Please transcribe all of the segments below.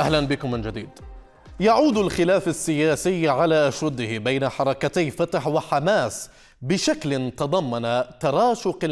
أهلا بكم من جديد يعود الخلاف السياسي على أشده بين حركتي فتح وحماس بشكل تضمن تراشق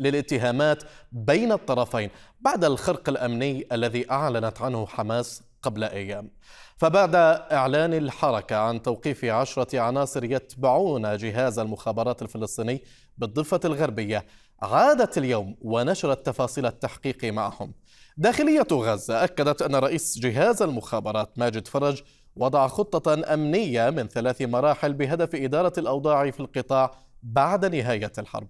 للاتهامات بين الطرفين بعد الخرق الأمني الذي أعلنت عنه حماس قبل أيام فبعد إعلان الحركة عن توقيف عشرة عناصر يتبعون جهاز المخابرات الفلسطيني بالضفة الغربية عادت اليوم ونشرت تفاصيل التحقيق معهم داخلية غزة أكدت أن رئيس جهاز المخابرات ماجد فرج وضع خطة أمنية من ثلاث مراحل بهدف إدارة الأوضاع في القطاع بعد نهاية الحرب.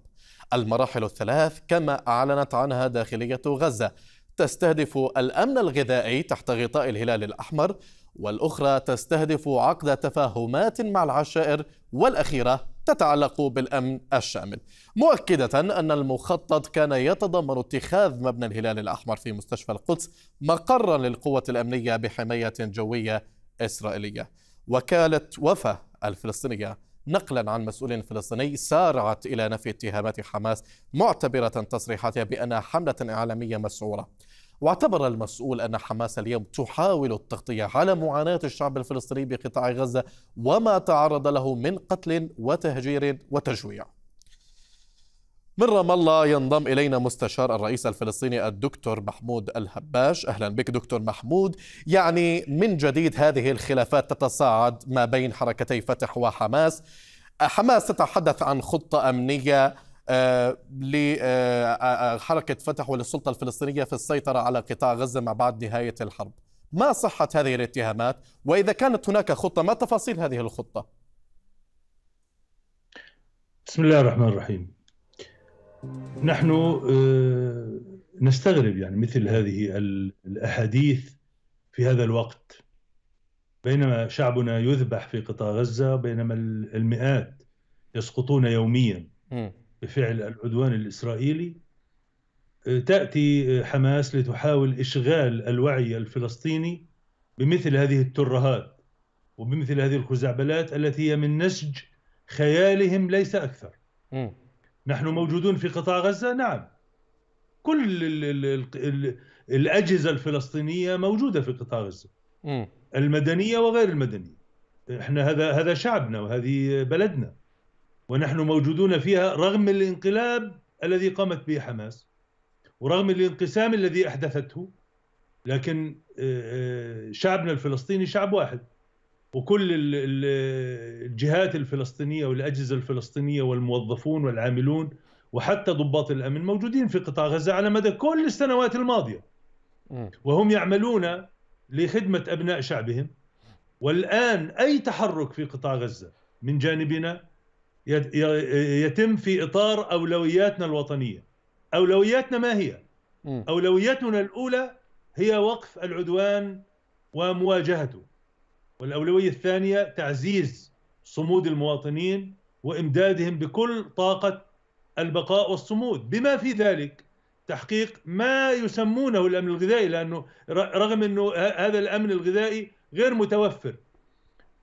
المراحل الثلاث كما أعلنت عنها داخلية غزة تستهدف الأمن الغذائي تحت غطاء الهلال الأحمر والأخرى تستهدف عقد تفاهمات مع العشائر والأخيرة تتعلق بالأمن الشامل مؤكدة أن المخطط كان يتضمن اتخاذ مبنى الهلال الأحمر في مستشفى القدس مقرا للقوة الأمنية بحماية جوية إسرائيلية وكالة وفا الفلسطينية نقلا عن مسؤول فلسطيني سارعت الى نفي اتهامات حماس معتبره تصريحاتها بانها حمله اعلاميه مسعوره واعتبر المسؤول أن حماس اليوم تحاول التغطية على معاناة الشعب الفلسطيني بقطاع غزة وما تعرض له من قتل وتهجير وتجويع من رام الله ينضم الينا مستشار الرئيس الفلسطيني الدكتور محمود الهباش، اهلا بك دكتور محمود، يعني من جديد هذه الخلافات تتصاعد ما بين حركتي فتح وحماس، حماس تتحدث عن خطه امنيه آه، لحركة آه، آه، فتح وللسلطة الفلسطينية في السيطرة على قطاع غزة ما بعد نهاية الحرب ما صحة هذه الاتهامات وإذا كانت هناك خطة ما تفاصيل هذه الخطة بسم الله الرحمن الرحيم نحن نستغرب يعني مثل هذه الأحاديث في هذا الوقت بينما شعبنا يذبح في قطاع غزة بينما المئات يسقطون يوميا بفعل العدوان الاسرائيلي آه، تاتي آه، حماس لتحاول اشغال الوعي الفلسطيني بمثل هذه الترهات وبمثل هذه الخزعبلات التي هي من نسج خيالهم ليس اكثر. نحن موجودون في قطاع غزه؟ نعم. كل ال ال الـ الـ الاجهزه الفلسطينيه موجوده في قطاع غزه. المدنيه وغير المدنيه. احنا هذا هذا شعبنا وهذه بلدنا. ونحن موجودون فيها رغم الانقلاب الذي قامت به حماس ورغم الانقسام الذي احدثته لكن آه، آه، شعبنا الفلسطيني شعب واحد وكل الجهات الفلسطينيه والاجهزه الفلسطينيه والموظفون والعاملون وحتى ضباط الامن موجودين في قطاع غزه على مدى كل السنوات الماضيه وهم يعملون لخدمه ابناء شعبهم والان اي تحرك في قطاع غزه من جانبنا يتم في اطار اولوياتنا الوطنيه اولوياتنا ما هي اولويتنا الاولى هي وقف العدوان ومواجهته والاولويه الثانيه تعزيز صمود المواطنين وامدادهم بكل طاقه البقاء والصمود بما في ذلك تحقيق ما يسمونه الامن الغذائي لانه رغم انه هذا الامن الغذائي غير متوفر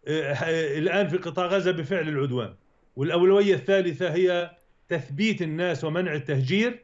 آه، الان في قطاع غزه بفعل العدوان والأولوية الثالثة هي تثبيت الناس ومنع التهجير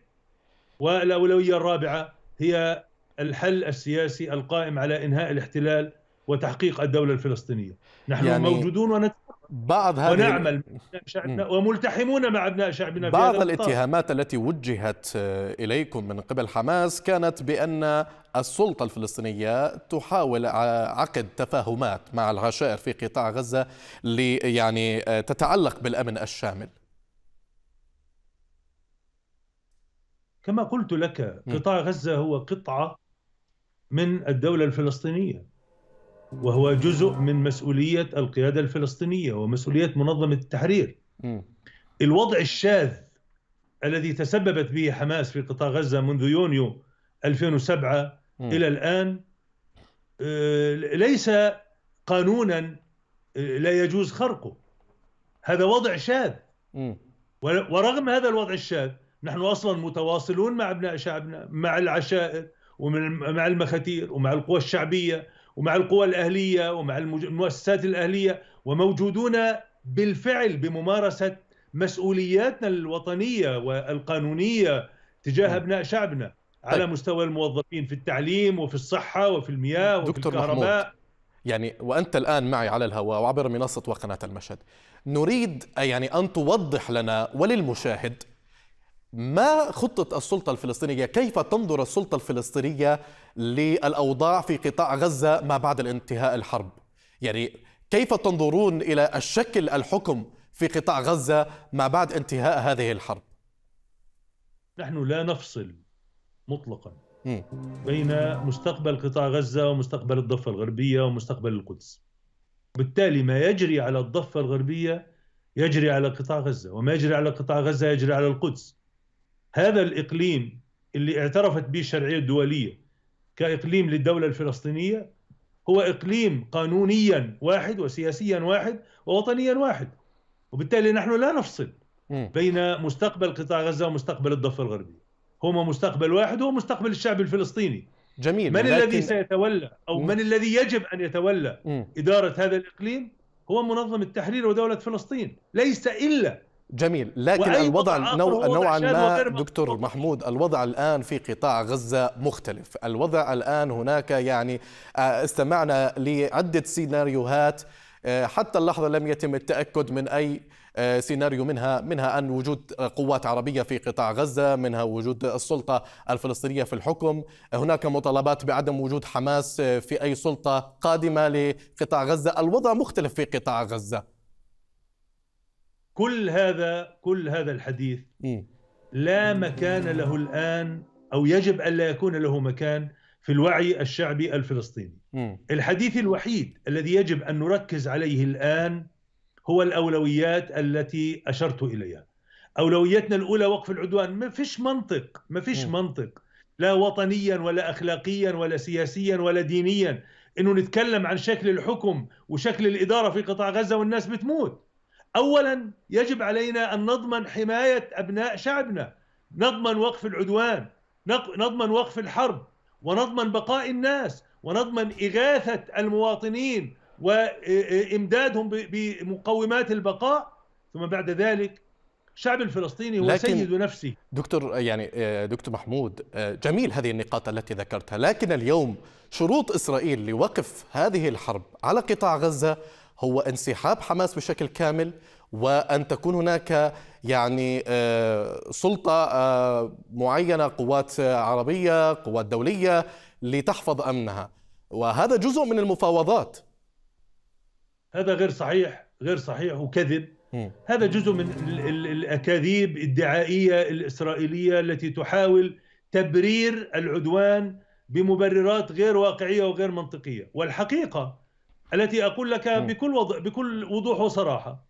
والأولوية الرابعة هي الحل السياسي القائم على إنهاء الاحتلال وتحقيق الدولة الفلسطينية نحن يعني موجودون ونتمنى بعض هذه ونعمل شعبنا وملتحمون مع ابناء شعبنا في بعض الاتهامات التي وجهت آه، اليكم من قبل حماس كانت بان السلطه الفلسطينيه تحاول عقد تفاهمات مع العشائر في قطاع غزه لي يعني آه، تتعلق بالامن الشامل كما قلت لك قطاع غزه هو قطعه من الدوله الفلسطينيه وهو جزء من مسؤولية القيادة الفلسطينية ومسؤولية منظمة التحرير الوضع الشاذ الذي تسببت به حماس في قطاع غزة منذ يونيو 2007 إلى الآن آه، ليس قانونا آه، لا يجوز خرقه هذا وضع شاذ ورغم هذا الوضع الشاذ نحن اصلا متواصلون مع ابناء شعبنا مع العشائر ومع المخاتير ومع القوى الشعبيه ومع القوى الأهلية ومع المؤسسات الأهلية وموجودون بالفعل بممارسة مسؤولياتنا الوطنية والقانونية تجاه نعم. أبناء شعبنا على طيب. مستوى الموظفين في التعليم وفي الصحة وفي المياه وفي دكتور الكهرباء محمود. يعني وأنت الآن معي على الهواء وعبر منصة وقناة المشهد نريد يعني أن توضح لنا وللمشاهد ما خطة السلطة الفلسطينية؟ كيف تنظر السلطة الفلسطينية للأوضاع في قطاع غزة ما بعد الانتهاء الحرب؟ يعني كيف تنظرون إلى الشكل الحكم في قطاع غزة ما بعد انتهاء هذه الحرب؟ نحن لا نفصل مطلقا بين مستقبل قطاع غزة ومستقبل الضفة الغربية ومستقبل القدس بالتالي ما يجري على الضفة الغربية يجري على قطاع غزة وما يجري على قطاع غزة يجري على القدس هذا الإقليم اللي اعترفت به الشرعية الدولية كإقليم للدولة الفلسطينية هو إقليم قانونيا واحد وسياسيا واحد ووطنيا واحد وبالتالي نحن لا نفصل بين مستقبل قطاع غزة ومستقبل الضفة الغربية هما مستقبل واحد هو مستقبل الشعب الفلسطيني جميل من لكن... الذي سيتولى او مم. من الذي يجب ان يتولى م. اداره هذا الاقليم هو منظمه التحرير ودوله فلسطين ليس الا جميل لكن الوضع نوع نوعا ما دكتور محمود الوضع الآن في قطاع غزة مختلف الوضع الآن هناك يعني آه، استمعنا لعدة سيناريوهات آه، حتى اللحظة لم يتم التأكد من أي آه، سيناريو منها منها أن وجود قوات عربية في قطاع غزة منها وجود السلطة الفلسطينية في الحكم هناك مطالبات بعدم وجود حماس في أي سلطة قادمة لقطاع غزة الوضع مختلف في قطاع غزة كل هذا كل هذا الحديث إيه. لا مكان له الان او يجب الا يكون له مكان في الوعي الشعبي الفلسطيني. إيه. الحديث الوحيد الذي يجب ان نركز عليه الان هو الاولويات التي اشرت اليها. اولويتنا الاولى وقف العدوان، ما فيش منطق، ما فيش إيه. منطق لا وطنيا ولا اخلاقيا ولا سياسيا ولا دينيا انه نتكلم عن شكل الحكم وشكل الاداره في قطاع غزه والناس بتموت. اولا يجب علينا ان نضمن حمايه ابناء شعبنا نضمن وقف العدوان نضمن وقف الحرب ونضمن بقاء الناس ونضمن اغاثه المواطنين وامدادهم بمقومات البقاء ثم بعد ذلك الشعب الفلسطيني هو سيد نفسه دكتور يعني دكتور محمود جميل هذه النقاط التي ذكرتها لكن اليوم شروط اسرائيل لوقف هذه الحرب على قطاع غزه هو انسحاب حماس بشكل كامل وان تكون هناك يعني آه، سلطه آه، معينه قوات عربيه قوات دوليه لتحفظ امنها وهذا جزء من المفاوضات هذا غير صحيح غير صحيح وكذب هذا جزء من الاكاذيب الدعائيه الاسرائيليه التي تحاول تبرير العدوان بمبررات غير واقعيه وغير منطقيه والحقيقه التي اقول لك بكل وض... بكل وضوح وصراحه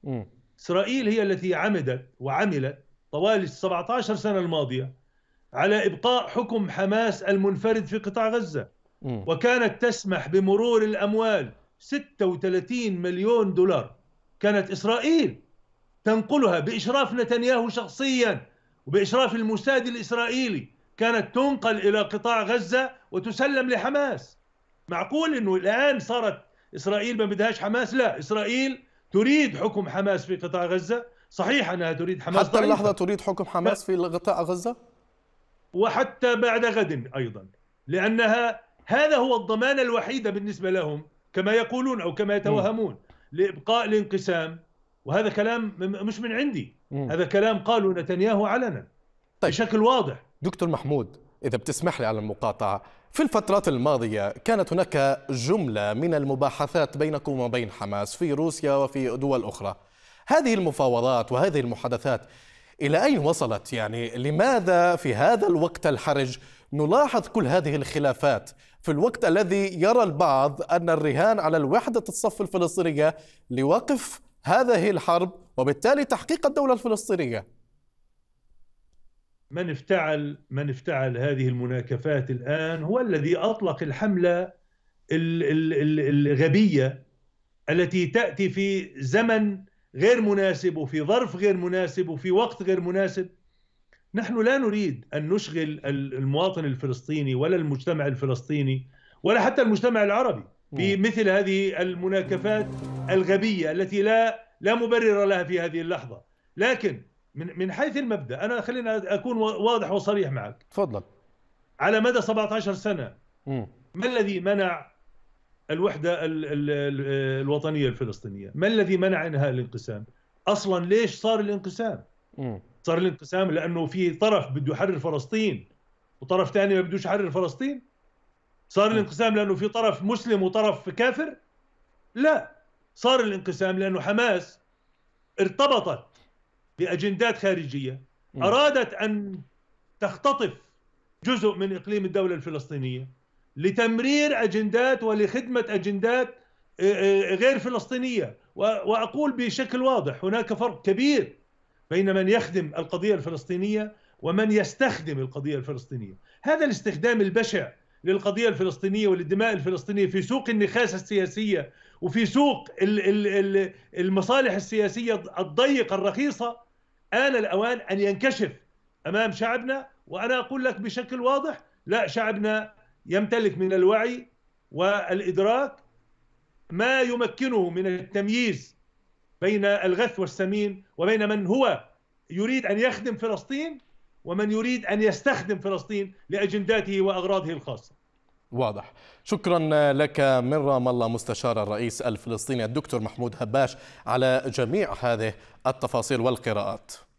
اسرائيل هي التي عمدت وعملت طوال 17 سنه الماضيه على ابقاء حكم حماس المنفرد في قطاع غزه وكانت تسمح بمرور الاموال 36 مليون دولار كانت اسرائيل تنقلها باشراف نتنياهو شخصيا وباشراف الموساد الاسرائيلي كانت تنقل الى قطاع غزه وتسلم لحماس معقول انه الان صارت إسرائيل ما بدهاش حماس لا إسرائيل تريد حكم حماس في قطاع غزة صحيح أنها تريد حماس حتى اللحظة ضعيفة. تريد حكم حماس في قطاع غزة وحتى بعد غد أيضا لأنها هذا هو الضمان الوحيد بالنسبة لهم كما يقولون أو كما يتوهمون لإبقاء الانقسام وهذا كلام مش من عندي هذا كلام قاله نتنياهو علنا طيب. بشكل واضح دكتور محمود إذا بتسمح لي على المقاطعة في الفترات الماضية كانت هناك جملة من المباحثات بينكم وبين حماس في روسيا وفي دول أخرى هذه المفاوضات وهذه المحادثات إلى أين وصلت؟ يعني لماذا في هذا الوقت الحرج نلاحظ كل هذه الخلافات في الوقت الذي يرى البعض أن الرهان على الوحدة الصف الفلسطينية لوقف هذه الحرب وبالتالي تحقيق الدولة الفلسطينية من افتعل من افتعل هذه المناكفات الان هو الذي اطلق الحمله الغبيه التي تاتي في زمن غير مناسب وفي ظرف غير مناسب وفي وقت غير مناسب نحن لا نريد ان نشغل المواطن الفلسطيني ولا المجتمع الفلسطيني ولا حتى المجتمع العربي بمثل هذه المناكفات الغبيه التي لا لا مبرر لها في هذه اللحظه لكن من من حيث المبدا انا خليني اكون واضح وصريح معك تفضل على مدى 17 سنه ما الذي منع الوحده ال ال الوطنيه الفلسطينيه ما الذي منع انهاء الانقسام اصلا ليش صار الانقسام صار الانقسام لانه في طرف بده يحرر فلسطين وطرف ثاني ما بدوش يحرر فلسطين صار الانقسام لانه في طرف مسلم وطرف كافر لا صار الانقسام لانه حماس ارتبطت باجندات خارجيه ارادت ان تختطف جزء من اقليم الدوله الفلسطينيه لتمرير اجندات ولخدمه اجندات آه، آه، غير فلسطينيه واقول بشكل واضح هناك فرق كبير بين من يخدم القضيه الفلسطينيه ومن يستخدم القضيه الفلسطينيه هذا الاستخدام البشع للقضيه الفلسطينيه وللدماء الفلسطينيه في سوق النخاسه السياسيه وفي سوق المصالح السياسيه الضيقه الرخيصه آن الأوان أن ينكشف أمام شعبنا وأنا أقول لك بشكل واضح لا شعبنا يمتلك من الوعي والإدراك ما يمكنه من التمييز بين الغث والسمين وبين من هو يريد أن يخدم فلسطين ومن يريد أن يستخدم فلسطين لأجنداته وأغراضه الخاصة واضح شكرا لك من رام الله مستشار الرئيس الفلسطيني الدكتور محمود هباش على جميع هذه التفاصيل والقراءات